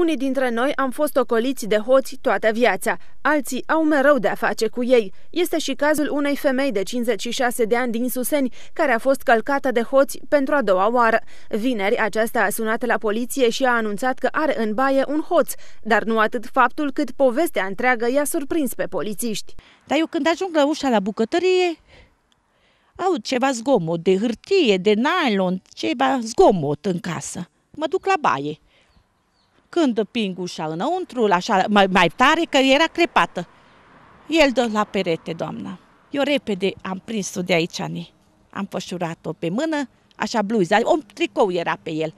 Unii dintre noi am fost ocoliți de hoți toată viața, alții au mereu de-a face cu ei. Este și cazul unei femei de 56 de ani din Suseni, care a fost călcată de hoți pentru a doua oară. Vineri, aceasta a sunat la poliție și a anunțat că are în baie un hoț, dar nu atât faptul cât povestea întreagă i-a surprins pe polițiști. Dar eu când ajung la ușa la bucătărie, au ceva zgomot de hârtie, de nylon, ceva zgomot în casă. Mă duc la baie. Când ping ușa înăuntru, așa, mai, mai tare, că era crepată. El dă la perete, doamna. Eu repede am prins-o de aici, Ani. Am pășurat-o pe mână, așa bluza, un tricou era pe el.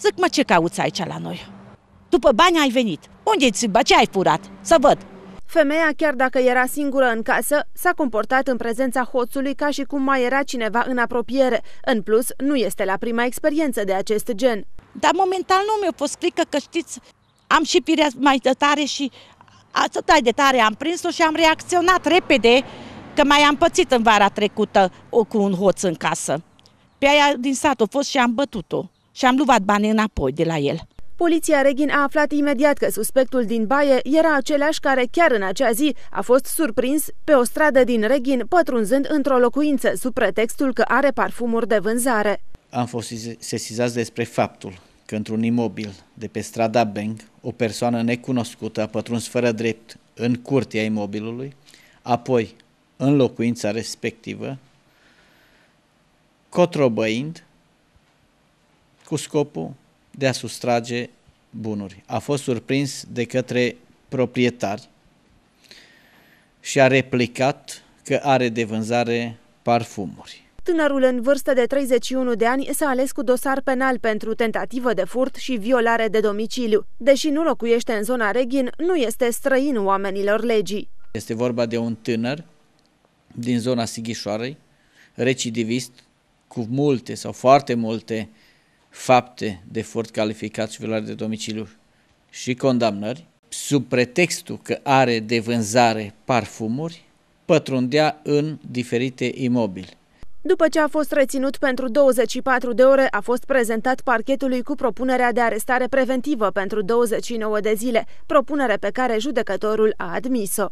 Zic, mă, ce cauți aici la noi? După bani ai venit. Unde-ți Ce ai furat? Să văd. Femeia, chiar dacă era singură în casă, s-a comportat în prezența hoțului ca și cum mai era cineva în apropiere. În plus, nu este la prima experiență de acest gen. Dar momentan nu mi-a fost frică că știți, am și pirea mai tare și atât de tare am prins-o și am reacționat repede că mai am pățit în vara trecută cu un hoț în casă. Pe aia din sat a fost și am bătut-o și am luat banii înapoi de la el. Poliția Reghin a aflat imediat că suspectul din baie era același care chiar în acea zi a fost surprins pe o stradă din Reghin pătrunzând într-o locuință sub pretextul că are parfumuri de vânzare. Am fost sesizați despre faptul că într-un imobil de pe strada Beng, o persoană necunoscută a pătruns fără drept în curtea imobilului, apoi în locuința respectivă, cotrobăind cu scopul de a sustrage bunuri. A fost surprins de către proprietari și a replicat că are de vânzare parfumuri. Tânărul în vârstă de 31 de ani s-a ales cu dosar penal pentru tentativă de furt și violare de domiciliu. Deși nu locuiește în zona Reghin, nu este străin oamenilor legii. Este vorba de un tânăr din zona Sighișoarei, recidivist, cu multe sau foarte multe fapte de furt calificat și violare de domiciliu și condamnări, sub pretextul că are de vânzare parfumuri, pătrundea în diferite imobili. După ce a fost reținut pentru 24 de ore, a fost prezentat parchetului cu propunerea de arestare preventivă pentru 29 de zile, propunere pe care judecătorul a admis-o.